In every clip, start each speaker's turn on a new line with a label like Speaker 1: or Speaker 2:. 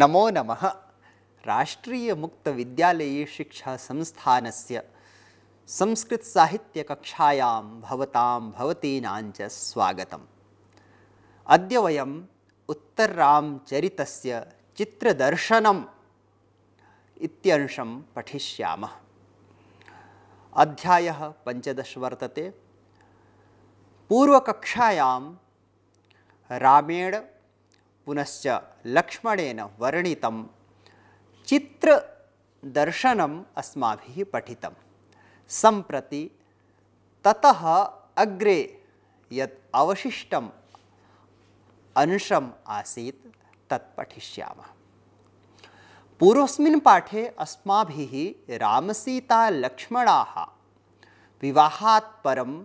Speaker 1: नमो नमः राष्ट्रीयमुक्तविद्यालये शिक्षासंस्थानस्य संस्कृतसाहित्यकक्षायां भवतां भवतीनाञ्च स्वागतम् अद्य वयम् उत्तररामचरितस्य चित्रदर्शनम् इत्यंशं पठिष्यामः अध्यायः पञ्चदश वर्तते पूर्वकक्षायां रामेण पुनश्च लक्ष्मणेन वर्णितं चित्रदर्शनम् अस्माभिः पठितं सम्प्रति ततः अग्रे यत् अवशिष्टम् अंशम् आसीत् तत् पठिष्यामः पूर्वस्मिन् पाठे अस्माभिः रामसीतालक्ष्मणाः विवाहात् परम्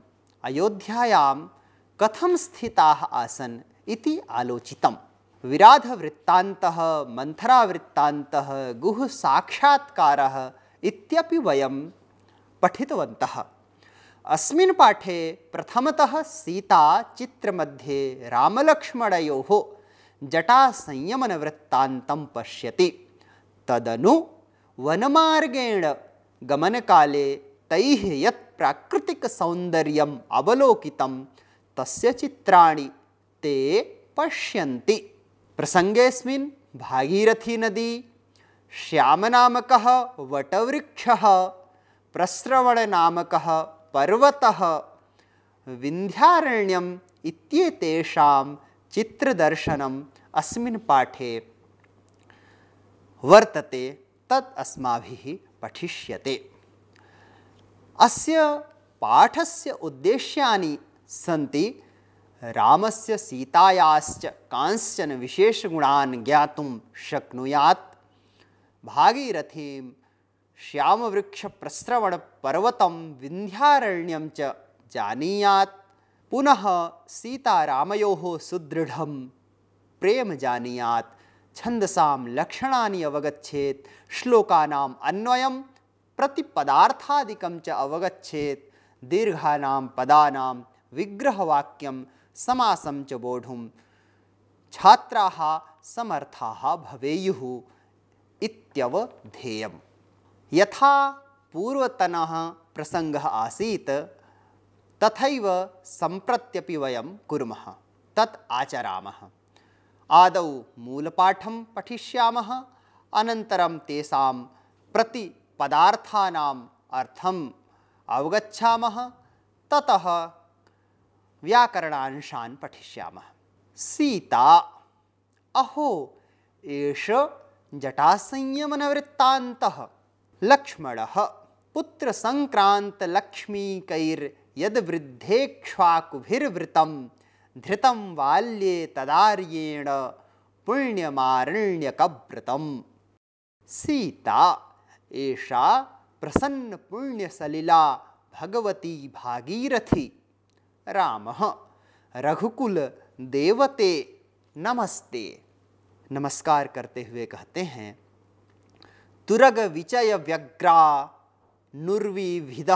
Speaker 1: अयोध्यायां कथं स्थिताः आसन् इति आलोचितम् विराधवृत्तान्तः मन्थरावृत्तान्तः गुहसाक्षात्कारः इत्यपि वयं पठितवन्तः अस्मिन् पाठे प्रथमतः सीता चित्रमध्ये रामलक्ष्मणयोः जटासंयमनवृत्तान्तं पश्यति तदनु वनमार्गेण गमनकाले तैः यत् प्राकृतिकसौन्दर्यम् अवलोकितं तस्य चित्राणि ते पश्यन्ति प्रसङ्गेऽस्मिन् भागीरथीनदी श्यामनामकः वटवृक्षः प्रस्रवणनामकः पर्वतः विन्ध्यारण्यम् इत्येतेषां चित्रदर्शनं अस्मिन् पाठे वर्तते तत् अस्माभिः पठिष्यते अस्य पाठस्य उद्देश्यानि सन्ति रामस्य सीतायाश्च कांश्चन विशेषगुणान् ज्ञातुं शक्नुयात् भागीरथीं श्यामवृक्षप्रस्रवणपर्वतं विन्ध्यारण्यं च जानीयात् पुनः सीतारामयोः सुदृढं प्रेम जानीयात् छन्दसां लक्षणानि अवगच्छेत् श्लोकानाम् अन्वयं प्रतिपदार्थादिकं च अवगच्छेत् दीर्घानां पदानां विग्रहवाक्यं समासं च वोढुं छात्राः समर्थाः भवेयुः इत्यवधेयं यथा पूर्वतनः प्रसङ्गः आसीत् तथैव सम्प्रत्यपि वयं कुर्मः तत् आचरामः आदौ मूलपाठं पठिष्यामः अनन्तरं तेषां प्रतिपदार्थानाम् अर्थम् अवगच्छामः ततः व्याकरणांशान् पठिष्यामः सीता अहो एष जटासंयमनवृत्तान्तः लक्ष्मणः पुत्रसङ्क्रान्तलक्ष्मीकैर्यद्वृद्धेक्ष्वाकुभिर्वृतं धृतं वाल्ये तदार्येण पुण्यमारण्यकव्रतम् सीता एषा प्रसन्नपुण्यसलिला भगवती भागीरथी राम रघुकुल देवते नमस्ते नमस्कार करते हुए कहते हैं तुरग विचय व्यग्रा नुर्विविद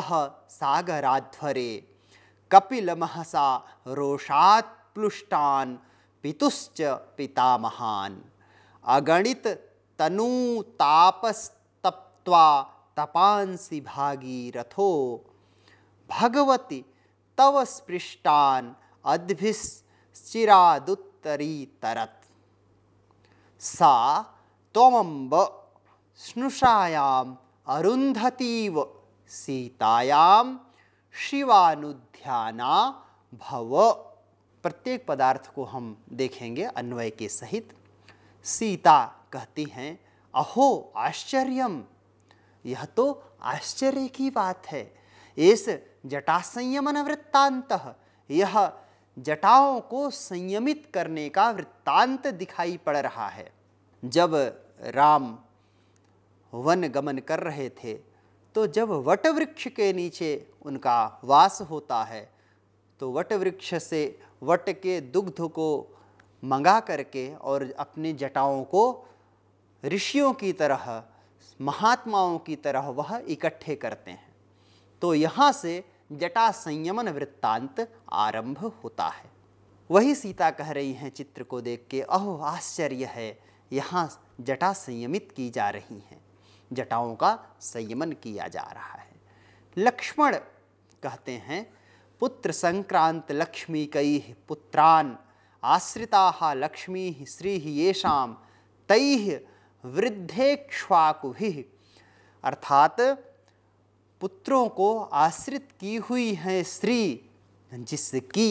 Speaker 1: सागराध्वरे कपिल महसा रोषात्लुष्टान पितुश्च पिता महान अगणित तनु तापस्तप्त्वा तपांसि भागीरथो भगवती तव स्पृष्टान तरत सा त्वमम्ब स्नुषायाम अरुंधतीव सीतायाम शिवानुध्याना भव प्रत्येक पदार्थ को हम देखेंगे अन्वय के सहित सीता कहती हैं अहो आश्चर्यम यह तो आश्चर्य की बात है इस जटा संयमन वृत्तांत यह जटाओं को संयमित करने का वृत्तांत दिखाई पड़ रहा है जब राम वन गमन कर रहे थे तो जब वटवृक्ष के नीचे उनका वास होता है तो वटवृक्ष से वट के दुग्ध को मंगा करके और अपने जटाओं को ऋषियों की तरह महात्माओं की तरह वह इकट्ठे करते हैं तो यहाँ से जटा संयमन वृत्तांत आरंभ होता है वही सीता कह रही हैं चित्र को देख के अहो आश्चर्य है यहाँ जटा संयमित की जा रही हैं जटाओं का संयमन किया जा रहा है लक्ष्मण कहते हैं पुत्र संक्रांत लक्ष्मी कई पुत्रान आश्रिता लक्ष्मी श्री येषा तैह वृद्धेक्ष्वाकुभि अर्थात पुत्रों को आश्रित की हुई हैं स्त्री जिसकी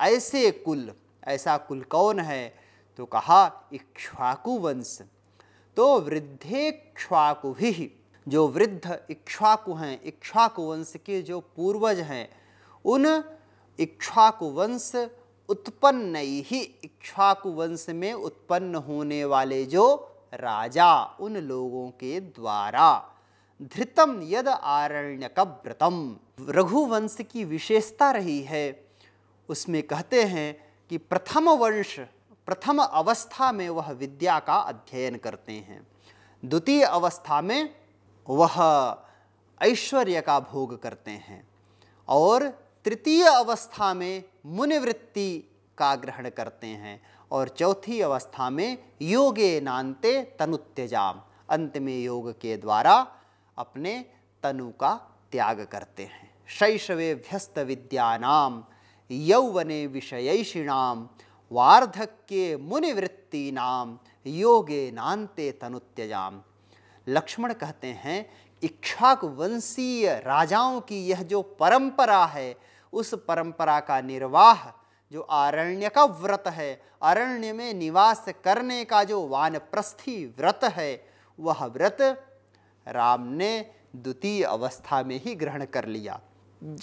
Speaker 1: ऐसे कुल ऐसा कुल कौन है तो कहा इक्ष्वाकु वंश तो वृद्धे क्ष्वाकु भी जो वृद्ध इक्ष्वाकु हैं इक्ष्वाकु वंश के जो पूर्वज हैं उन इक्ष्वाकु वंश उत्पन्न ही इक्ष्वाकु वंश में उत्पन्न होने वाले जो राजा उन लोगों के द्वारा धृतम यद आरण्यक व्रतम रघुवंश की विशेषता रही है उसमें कहते हैं कि प्रथम वंश प्रथम अवस्था में वह विद्या का अध्ययन करते हैं द्वितीय अवस्था में वह ऐश्वर्य का भोग करते हैं और तृतीय अवस्था में मुनिवृत्ति का ग्रहण करते हैं और चौथी अवस्था में योगे नानते तनुत्यजाम अंत में योग के द्वारा अपने तनु का त्याग करते हैं शैशवे व्यस्त विद्यानाम यौवने विषयषिणाम वार्धक्ये नाम योगे नान्ते तनुत्यजाम लक्ष्मण कहते हैं इक्षाक वंशीय राजाओं की यह जो परंपरा है उस परंपरा का निर्वाह जो आरण्य का व्रत है अरण्य में निवास करने का जो वानप्रस्थी व्रत है वह व्रत राम ने द्वितीय अवस्था में ही ग्रहण कर लिया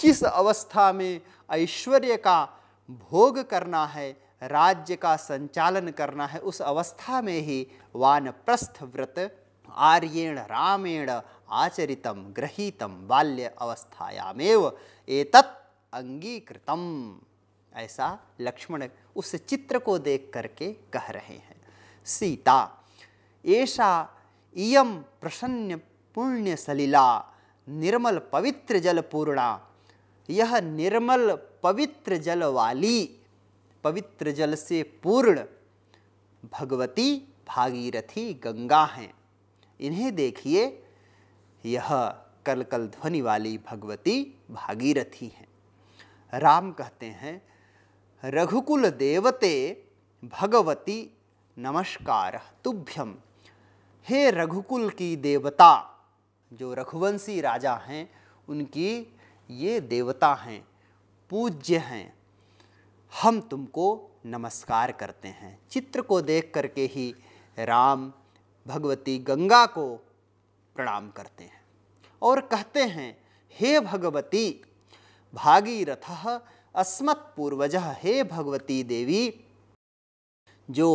Speaker 1: जिस अवस्था में ऐश्वर्य का भोग करना है राज्य का संचालन करना है उस अवस्था में ही वानप्रस्थ व्रत आर्येण रामेण आचरितम ग्रहीतम बाल्य अवस्थायामेव एतत् अंगीकृतम ऐसा लक्ष्मण उस चित्र को देख करके कह रहे हैं सीता ऐसा इयम प्रसन्न पुण्य सलीला निर्मल पवित्र जल पूर्णा यह निर्मल पवित्र जल वाली पवित्र जल से पूर्ण भगवती भागीरथी गंगा हैं इन्हें देखिए यह कलकल ध्वनि वाली भगवती भागीरथी हैं राम कहते हैं रघुकुल देवते भगवती नमस्कार तुभ्यम हे रघुकुल की देवता जो रघुवंशी राजा हैं उनकी ये देवता हैं पूज्य हैं हम तुमको नमस्कार करते हैं चित्र को देख करके ही राम भगवती गंगा को प्रणाम करते हैं और कहते हैं हे भगवती भागीरथ अस्मत् पूर्वज हे भगवती देवी जो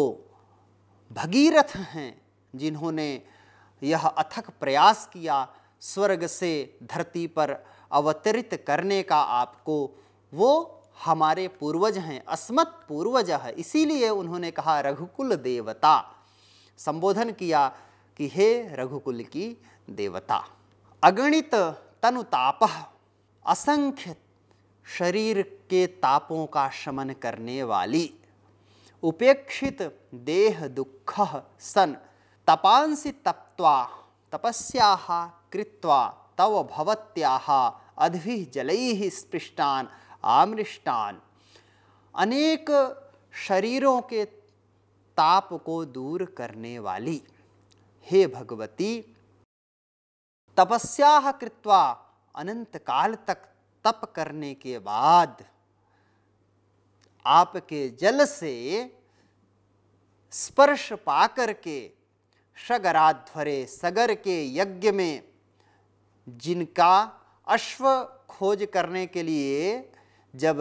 Speaker 1: भगीरथ हैं जिन्होंने यह अथक प्रयास किया स्वर्ग से धरती पर अवतरित करने का आपको वो हमारे पूर्वज हैं अस्मत् पूर्वज है इसीलिए उन्होंने कहा रघुकुल देवता संबोधन किया कि हे रघुकुल की देवता अगणित तनुताप असंख्य शरीर के तापों का शमन करने वाली उपेक्षित देह दुख सन तपांसी तप्वा तपस्या कृत्वा तव भवत्याः अद्भि जल स्पृष्टान आमृष्टा अनेक शरीरों के ताप को दूर करने वाली हे भगवती तपस्या कृत्वा अनंत काल तक तप करने के बाद आपके जल से स्पर्श पा करके शगराध्वरे सगर के यज्ञ में जिनका अश्व खोज करने के लिए जब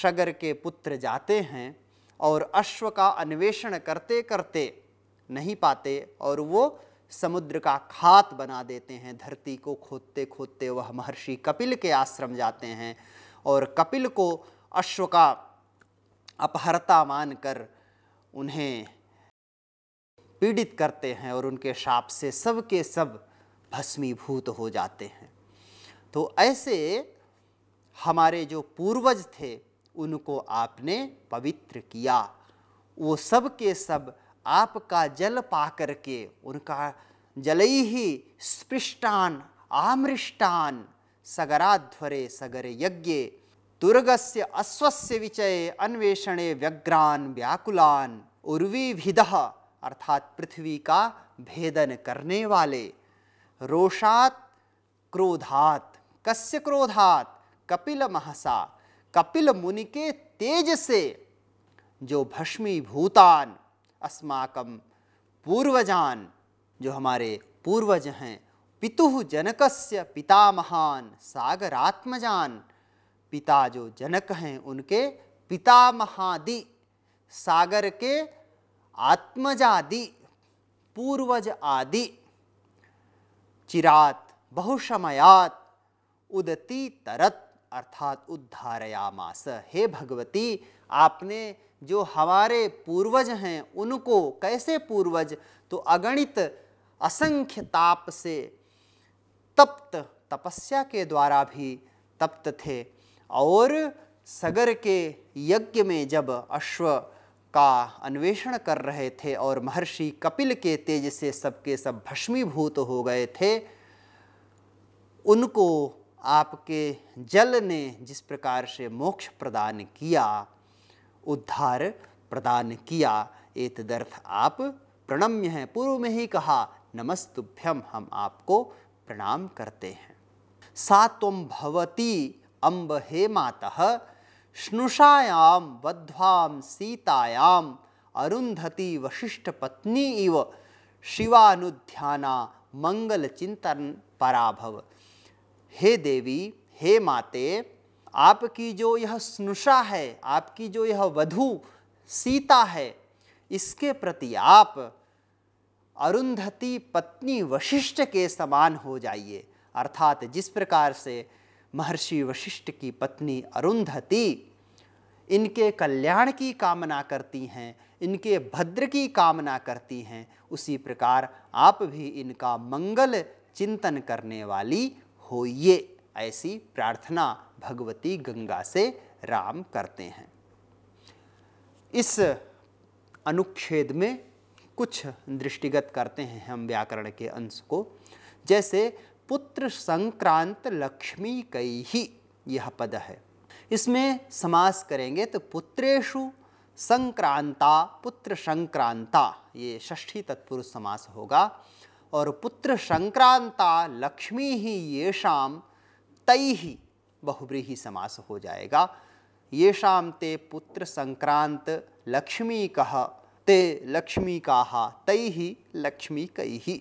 Speaker 1: शगर के पुत्र जाते हैं और अश्व का अन्वेषण करते करते नहीं पाते और वो समुद्र का खात बना देते हैं धरती को खोदते खोदते वह महर्षि कपिल के आश्रम जाते हैं और कपिल को अश्व का अपहर्ता मानकर उन्हें पीड़ित करते हैं और उनके शाप से सब के सब भस्मीभूत हो जाते हैं तो ऐसे हमारे जो पूर्वज थे उनको आपने पवित्र किया वो सब के सब आपका जल पा करके उनका जलई ही स्पृष्टान आमृष्टान सगराध्वरे सगर यज्ञ दुर्गस्य अश्वस्य विचये अन्वेषणे व्यग्रान व्याकुलान् उर्वीभिदः अर्थात पृथ्वी का भेदन करने वाले रोषात क्रोधात कस्य क्रोधात कपिल महसा कपिल मुनि के तेज से जो भस्मी भूतान अस्माकम पूर्वजान जो हमारे पूर्वज हैं पितु जनकस्य पिता महान सागरात्मजान पिता जो जनक हैं उनके पिता महादि सागर के आत्मज आदि पूर्वज आदि चिरात बहुशमयात उदती तरत अर्थात उद्धारयामास हे भगवती आपने जो हमारे पूर्वज हैं उनको कैसे पूर्वज तो अगणित असंख्य ताप से तप्त तपस्या के द्वारा भी तप्त थे और सगर के यज्ञ में जब अश्व का अन्वेषण कर रहे थे और महर्षि कपिल के तेज से सबके सब भस्मीभूत हो गए थे उनको आपके जल ने जिस प्रकार से मोक्ष प्रदान किया उद्धार प्रदान किया तदर्थ आप प्रणम्य हैं पूर्व में ही कहा नमस्तुभ्यम हम आपको प्रणाम करते हैं सा तुम भवती अम्ब हे माता स्नुषायाम वध्वाम सीतायाम अरुंधति वशिष्ठ पत्नी इव शिवानुध्याना मंगल चिंतन पराभव हे देवी हे माते आपकी जो यह स्नुषा है आपकी जो यह वधु सीता है इसके प्रति आप अरुंधति पत्नी वशिष्ठ के समान हो जाइए अर्थात जिस प्रकार से महर्षि वशिष्ठ की पत्नी अरुंधति इनके कल्याण की कामना करती हैं इनके भद्र की कामना करती हैं उसी प्रकार आप भी इनका मंगल चिंतन करने वाली होइए ऐसी प्रार्थना भगवती गंगा से राम करते हैं इस अनुच्छेद में कुछ दृष्टिगत करते हैं हम व्याकरण के अंश को जैसे पुत्र संक्रांत लक्ष्मी कई ही यह पद है इसमें समास करेंगे तो पुत्रेशु संक्रांता पुत्र संक्रांता ये षष्ठी तत्पुरुष समास होगा और पुत्र संक्रांता लक्ष्मी ही ये शाम तई ही बहुब्रीही समास हो जाएगा ये शाम ते पुत्र संक्रांत लक्ष्मी कह ते लक्ष्मी कहा तई ही लक्ष्मी कई ही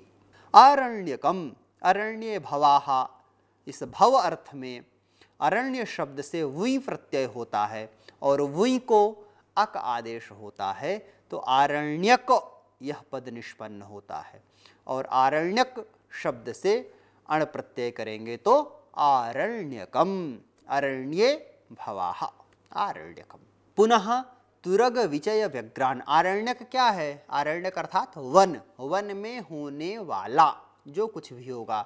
Speaker 1: आरण्यकम अरण्य भवाहा इस भव अर्थ में अरण्य शब्द से वुई प्रत्यय होता है और वुई को अक आदेश होता है तो आरण्यक यह पद निष्पन्न होता है और आरण्यक शब्द से अण प्रत्यय करेंगे तो आरण्यकम अरण्य भवाह आरण्यकम पुनः तुरग विजय व्यग्रान आरण्यक क्या है आरण्यक अर्थात वन वन में होने वाला जो कुछ भी होगा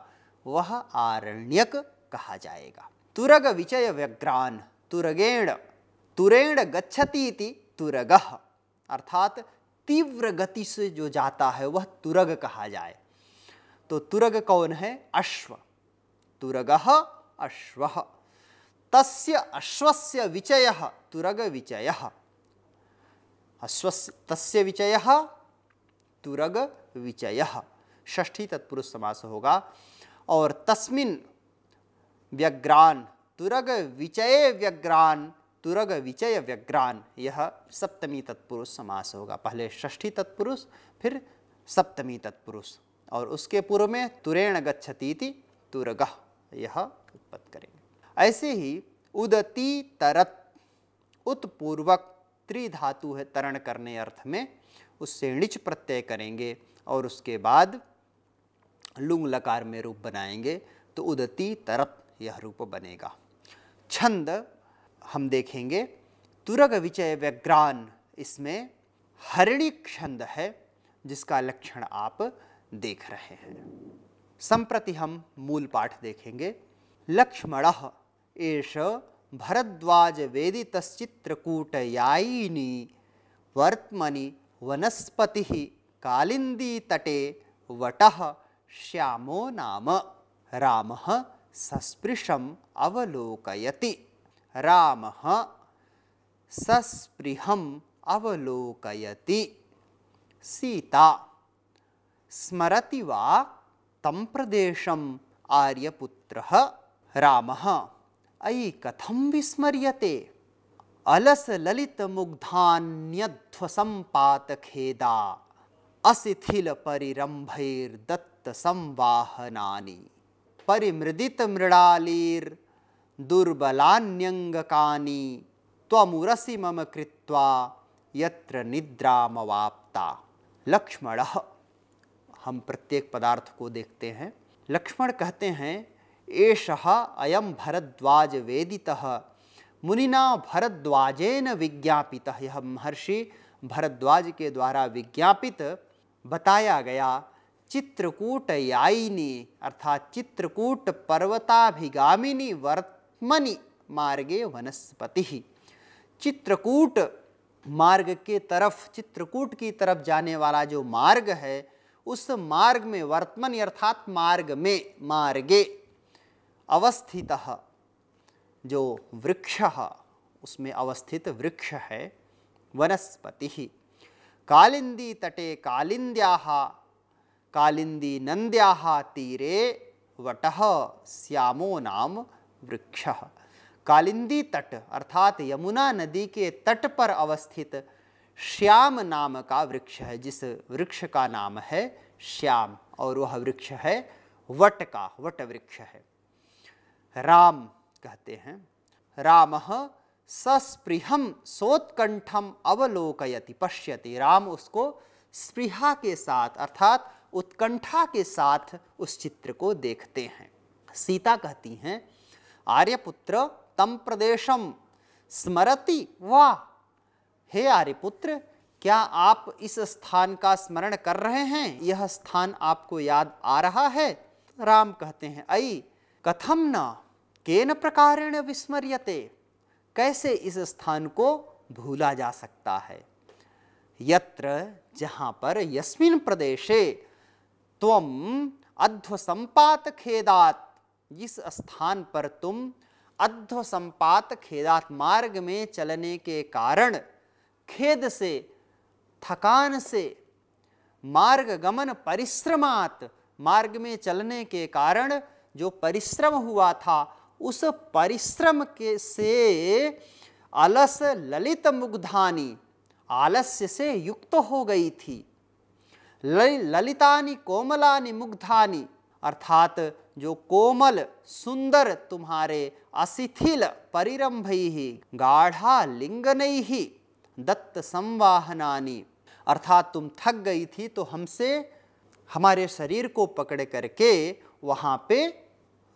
Speaker 1: वह आरण्यक कहा जाएगा तुरग विचय व्यग्रान तुरगेण तुरेण गच्छती तुरग अर्थात तीव्र गति से जो जाता है वह तुरग कहा जाए तो तुरग कौन है अश्व तुरग अश्व तस्य अश्वस्य विचय तुरग विचय अश्वस्य तस्य विचय तुरग विचय षष्ठी तत्पुरुष समास होगा और तस्मिन व्यग्रान तुरग विचय व्यग्रान तुरग विचय व्यग्रान यह सप्तमी तत्पुरुष समास होगा पहले षष्ठी तत्पुरुष फिर सप्तमी तत्पुरुष और उसके पूर्व में तुरेण गच्छतीति तुरग यह उत्पत्त करेंगे ऐसे ही उदती तरत उत्पूर्वक त्रिधातु है तरण करने अर्थ में उससे णिच प्रत्यय करेंगे और उसके बाद लुंग लकार में रूप बनाएंगे तो उदती तरप यह रूप बनेगा छंद हम देखेंगे तुरग विचय व्यग्रान इसमें हरिणी छंद है जिसका लक्षण आप देख रहे हैं संप्रति हम मूल पाठ देखेंगे लक्ष्मण एष भरद्वाज वेदितश्चित्रकूटयायिनी वर्त्मनि वनस्पति कालिंदी तटे वटह श्यामो नाम रामः सस्पृशम् अवलोकयति रामः सस्पृहम् अवलोकयति सीता स्मरति वा तं प्रदेशम् आर्यपुत्रः रामः अयि कथं विस्मर्यते अलसललितमुग्धान्यध्वसम्पातखेदा असिथिल परिरंभैर दत्त संवाहनानी परिमृदित मृणालीर दुर्बलान्यंगकानी त्वमुरसी मम कृत्वा यत्र निद्रामवाप्ता लक्ष्मण हम प्रत्येक पदार्थ को देखते हैं लक्ष्मण कहते हैं एष अयम भरद्वाज वेदितः मुनिना भरद्वाजेन विज्ञापितः यह महर्षि भरद्वाज के द्वारा विज्ञापित बताया गया चित्रकूट यायिनी अर्थात चित्रकूट पर्वताभिगामिनी वर्तमनि मार्गे वनस्पति चित्रकूट मार्ग के तरफ चित्रकूट की तरफ जाने वाला जो मार्ग है उस मार्ग में वर्तमन अर्थात मार्ग में मार्गे अवस्थित जो वृक्ष उसमें अवस्थित वृक्ष है वनस्पति कालिंदी तटे कालिंद्या कालिंदी नंद्या तीरे वट श्यामो नाम वृक्ष कालिंदी तट अर्थात यमुना नदी के तट पर अवस्थित श्याम नाम का वृक्ष है जिस वृक्ष का नाम है श्याम और वह वृक्ष है वट का वट वृक्ष है राम कहते हैं राम सस्पृहम सोत्कंठम अवलोकयति पश्यति राम उसको स्पृहा के साथ अर्थात उत्कंठा के साथ उस चित्र को देखते हैं सीता कहती हैं आर्यपुत्र तम प्रदेशम स्मरति वाह हे आर्यपुत्र क्या आप इस स्थान का स्मरण कर रहे हैं यह स्थान आपको याद आ रहा है राम कहते हैं अई कथम न केन प्रकारेण विस्मर्यते कैसे इस स्थान को भूला जा सकता है यत्र जहाँ पर यस्मिन प्रदेशे त्वम अध्व संपात खेदात जिस स्थान पर तुम अध्व संपात खेदात मार्ग में चलने के कारण खेद से थकान से मार्ग गमन परिश्रमात मार्ग में चलने के कारण जो परिश्रम हुआ था उस परिश्रम के से आलस ललित मुग्धानी आलस्य से युक्त हो गई थी ललितानी कोमलानी मुग्धानी अर्थात जो कोमल सुंदर तुम्हारे अशिथिल ही गाढ़ा लिंगनई ही दत्त संवाहनानी अर्थात तुम थक गई थी तो हमसे हमारे शरीर को पकड़ करके वहाँ पे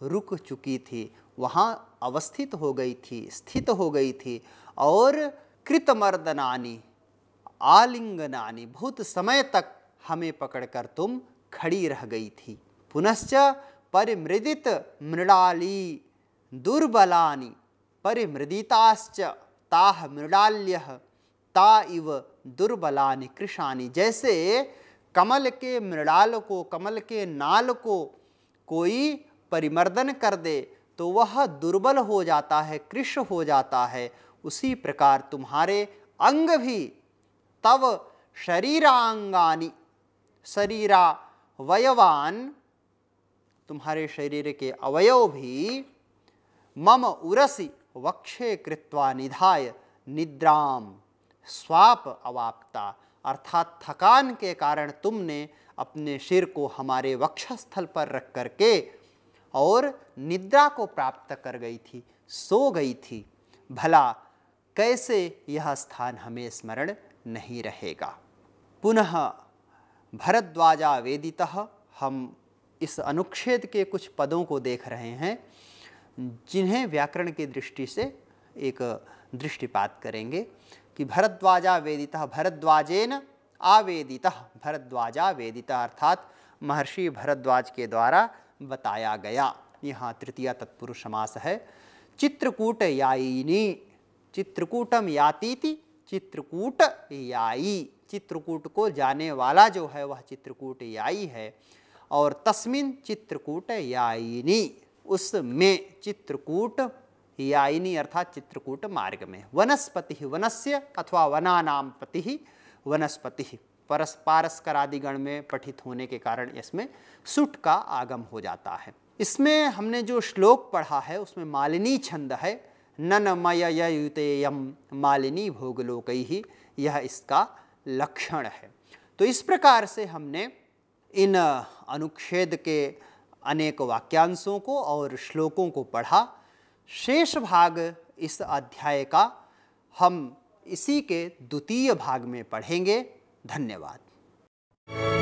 Speaker 1: रुक चुकी थी वहाँ अवस्थित हो गई थी स्थित हो गई थी और कृतमर्दनानी आलिंगनानी बहुत समय तक हमें पकड़कर तुम खड़ी रह गई थी पुनश्च परिमृदित मृणाली दुर्बलानी परिमृदिताश्च ताह मृणाल्य ता इव दुर्बलानि कृषानी जैसे कमल के मृणाल को कमल के नाल को कोई परिमर्दन कर दे तो वह दुर्बल हो जाता है कृष हो जाता है उसी प्रकार तुम्हारे अंग भी तव शरीरांगानी शरीरा वयवान तुम्हारे शरीर के अवयव भी मम उरसी वक्षे कृत्वा निधाय निद्राम स्वाप अवाप्ता अर्थात थकान के कारण तुमने अपने सिर को हमारे वक्षस्थल पर रख करके के और निद्रा को प्राप्त कर गई थी सो गई थी भला कैसे यह स्थान हमें स्मरण नहीं रहेगा पुनः भरद्वाजा वेदित हम इस अनुच्छेद के कुछ पदों को देख रहे हैं जिन्हें व्याकरण की दृष्टि से एक दृष्टिपात करेंगे कि भरद्वाजा वेदित भरद्वाजेन आवेदित भरद्वाजा वेदिता अर्थात महर्षि भरद्वाज के द्वारा बताया गया यहाँ तृतीय तत्पुरुष समास है चित्रकूट यायिनी चित्रकूटम यातीति चित्रकूट याई चित्रकूट को जाने वाला जो है वह चित्रकूट याई है और तस्मिन चित्रकूट यायिनी उसमें चित्रकूट यायिनी अर्थात चित्रकूट मार्ग में वनस्पति वनस्य अथवा वनानाम पति वनस्पति परस पारस्कर आदि गण में पठित होने के कारण इसमें सुट का आगम हो जाता है इसमें हमने जो श्लोक पढ़ा है उसमें मालिनी छंद है यम मालिनी भोगलोक ही यह इसका लक्षण है तो इस प्रकार से हमने इन अनुच्छेद के अनेक वाक्यांशों को और श्लोकों को पढ़ा शेष भाग इस अध्याय का हम इसी के द्वितीय भाग में पढ़ेंगे धन्यवाद